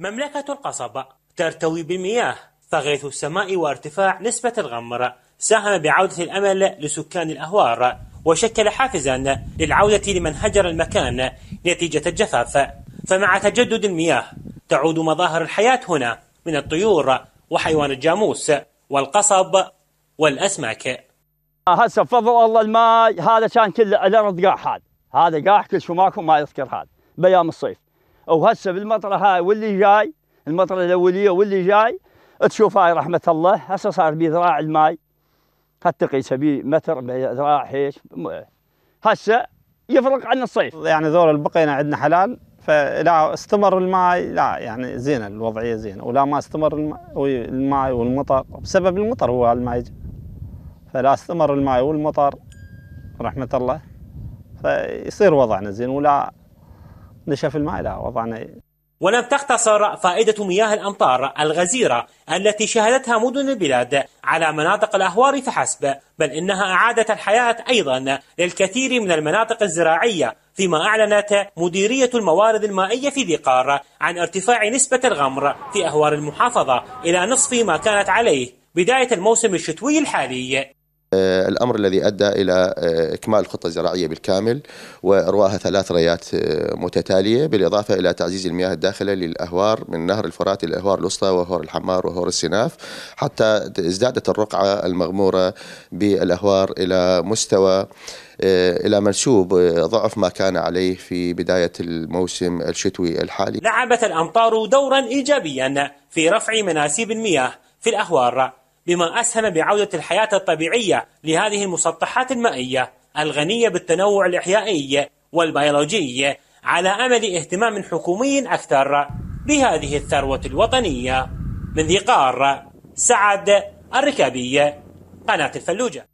مملكة القصبة ترتوي بالمياه فغيث السماء وارتفاع نسبة الغمر ساهم بعودة الأمل لسكان الأهوار وشكل حافزا للعودة لمن هجر المكان نتيجة الجفاف فمع تجدد المياه تعود مظاهر الحياة هنا من الطيور وحيوان الجاموس والقصب والأسماك آه، هسه فضل الله الماي هذا كان كله الارض قاع هذا هذا قاع كل شو ماكو ما يذكر هذا بيام الصيف وهسه بالمطره هاي واللي جاي المطره الاوليه واللي جاي تشوف هاي رحمه الله هسه صار بذراع الماي هالتقي سبي متر بذراع هيك هسه يفرق عن الصيف يعني ذول البقينا عندنا حلال فلا استمر الماي لا يعني زينه الوضعيه زينه ولا ما استمر الماي والمطر بسبب المطر هو الماي فلا استمر الماي والمطر رحمه الله فيصير وضعنا زين ولا نشف الماء لا وضعنا ولم تقتصر فائدة مياه الأمطار الغزيرة التي شهدتها مدن البلاد على مناطق الأهوار فحسب بل إنها أعادت الحياة أيضا للكثير من المناطق الزراعية فيما أعلنت مديرية الموارد المائية في ذي قار عن ارتفاع نسبة الغمر في أهوار المحافظة إلى نصف ما كانت عليه بداية الموسم الشتوي الحالي آه، الأمر الذي أدى إلى آه، إكمال الخطة الزراعية بالكامل وإرواها ثلاث ريات آه، متتالية بالإضافة إلى تعزيز المياه الداخلة للأهوار من نهر الفرات إلى الأهوار الوسطى وهور الحمار وهور السناف حتى ازدادت الرقعة المغمورة بالأهوار إلى مستوى إلى منسوب ضعف ما كان عليه في بداية الموسم الشتوي الحالي لعبت الأمطار دورا إيجابيا في رفع مناسيب المياه في الأهوار بما أسهم بعودة الحياة الطبيعية لهذه المسطحات المائية الغنية بالتنوع الإحيائي والبيولوجي على أمل اهتمام حكومي أكثر بهذه الثروة الوطنية من ذي قار سعد الركابي قناة الفلوجة